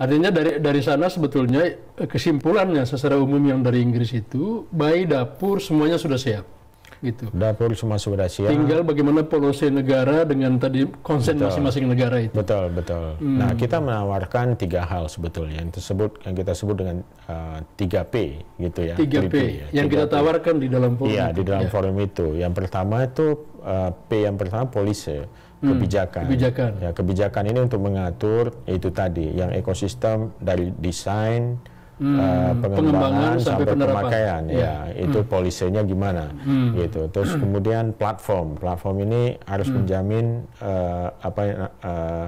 Artinya dari dari sana sebetulnya eh, kesimpulannya secara umum yang dari Inggris itu bayi dapur semuanya sudah siap gitu. Dan semua sudah siap. Tinggal bagaimana polusi negara dengan tadi konsen masing-masing negara itu. Betul, betul. Hmm. Nah, kita menawarkan tiga hal sebetulnya yang tersebut yang kita sebut dengan uh, eh, 3P gitu ya. 3P 3P ya. yang 3P. kita tawarkan di dalam forum. Iya, itu. di dalam ya. forum itu. Yang pertama itu uh, P yang pertama polisi hmm. kebijakan. kebijakan. Ya, kebijakan ini untuk mengatur itu tadi yang ekosistem dari desain, hmm, uh, pengembangan, sampai, sampai pemakaian ya, ya. itu polisinya gimana hmm. gitu terus hmm. kemudian platform platform ini harus hmm. menjamin uh, apa uh,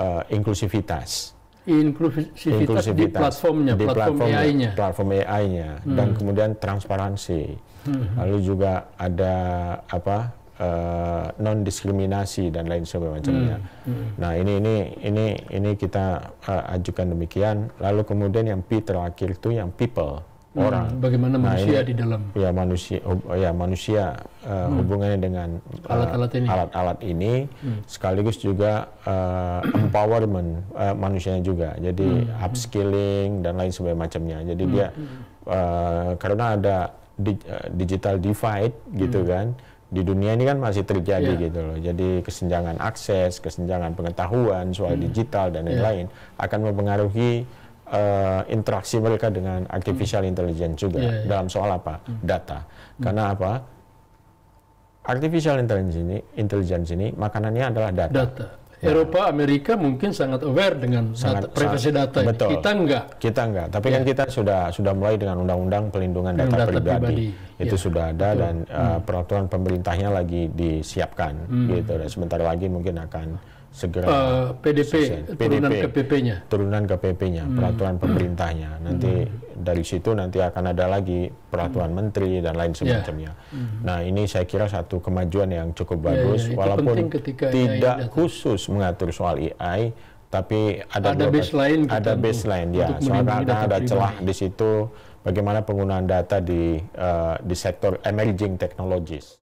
uh, inklusivitas inklusivitas, inklusivitas di platformnya, di platform, platform AI-nya, platform AI-nya, hmm. dan kemudian transparansi, hmm. lalu juga ada apa uh, non diskriminasi dan lain sebagainya. Hmm, hmm. Nah ini ini ini ini kita uh, ajukan demikian. Lalu kemudian yang P terakhir itu yang people hmm. orang. Bagaimana nah, manusia ini, di dalam? Ya manusia hub, ya manusia uh, hmm. hubungannya dengan uh, alat-alat uh, ini. Alat-alat ini hmm. sekaligus juga uh, empowerment uh, manusianya juga. Jadi hmm. hmm. upskilling dan lain sebagainya Jadi hmm. dia hmm. uh, karena ada uh, digital divide gitu hmm. kan di dunia ini kan masih terjadi yeah. gitu loh. Jadi kesenjangan akses, kesenjangan pengetahuan soal hmm. digital dan iya. lain-lain yeah. akan mempengaruhi uh, interaksi mereka dengan artificial hmm. intelligence juga yeah, yeah. dalam soal apa? Hmm. Data. Hmm. Karena apa? Artificial intelligence ini, intelligence ini makanannya adalah data. data. Ya. Eropa, Amerika mungkin sangat aware dengan sangat, data, privasi sangat, data. Ya. Betul. Kita enggak. Kita enggak. Tapi ya. kan kita sudah sudah mulai dengan undang-undang pelindungan data, data pribadi. pribadi. Itu ya. sudah ada betul. dan eh, hmm. uh, peraturan pemerintahnya lagi disiapkan hmm. gitu. Dan sebentar lagi mungkin akan segera uh, PDP, PDP turunan KPP-nya. Turunan KPP-nya, hmm. peraturan pemerintahnya. Nanti hmm dari situ nanti akan ada lagi peraturan hmm. menteri dan lain ya. sebagainya. Yeah. Hmm. Nah ini saya kira satu kemajuan yang cukup ya, ya, bagus, yeah, yeah. walaupun tidak AI khusus mengatur soal AI, tapi ada ada baseline gitu ada kan, baseline ya, soalnya ada celah di situ bagaimana penggunaan data di uh, di sektor emerging technologies.